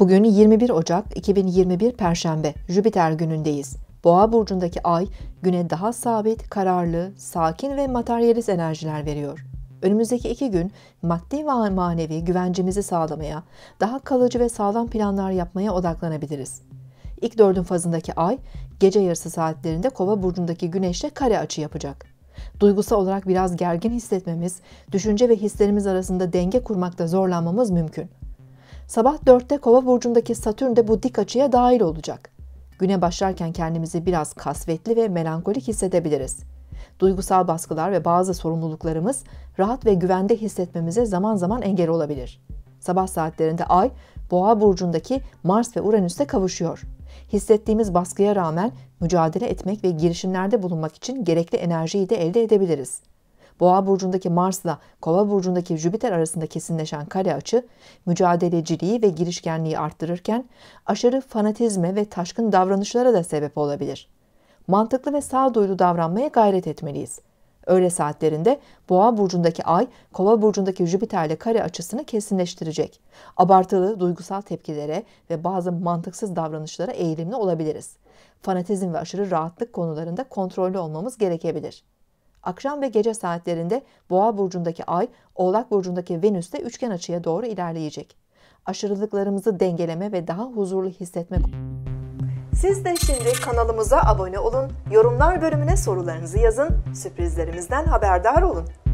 Bugün 21 Ocak 2021 Perşembe, Jüpiter günündeyiz. Boğa burcundaki ay güne daha sabit, kararlı, sakin ve materyalist enerjiler veriyor. Önümüzdeki iki gün maddi ve manevi güvencemizi sağlamaya, daha kalıcı ve sağlam planlar yapmaya odaklanabiliriz. İlk dördün fazındaki ay gece yarısı saatlerinde kova burcundaki güneşle kare açı yapacak. Duygusal olarak biraz gergin hissetmemiz, düşünce ve hislerimiz arasında denge kurmakta zorlanmamız mümkün. Sabah 4'te Kova burcundaki Satürn de bu dik açıya dahil olacak. Güne başlarken kendimizi biraz kasvetli ve melankolik hissedebiliriz. Duygusal baskılar ve bazı sorumluluklarımız rahat ve güvende hissetmemize zaman zaman engel olabilir. Sabah saatlerinde Ay, Boğa burcundaki Mars ve Uranüs'te kavuşuyor. Hissettiğimiz baskıya rağmen mücadele etmek ve girişimlerde bulunmak için gerekli enerjiyi de elde edebiliriz. Boğa burcundaki Mars'la Kova burcundaki Jüpiter arasında kesinleşen kare açı mücadeleciliği ve girişkenliği arttırırken aşırı fanatizme ve taşkın davranışlara da sebep olabilir. Mantıklı ve sağduyulu davranmaya gayret etmeliyiz. Öğle saatlerinde Boğa burcundaki Ay, Kova burcundaki Jüpiter'le kare açısını kesinleştirecek. Abartılı duygusal tepkilere ve bazı mantıksız davranışlara eğilimli olabiliriz. Fanatizm ve aşırı rahatlık konularında kontrollü olmamız gerekebilir. Akşam ve gece saatlerinde Boğa burcundaki Ay, Oğlak burcundaki Venüs'te üçgen açıya doğru ilerleyecek. Aşırılıklarımızı dengeleme ve daha huzurlu hissetme. Siz de şimdi kanalımıza abone olun, yorumlar bölümüne sorularınızı yazın, sürprizlerimizden haberdar olun.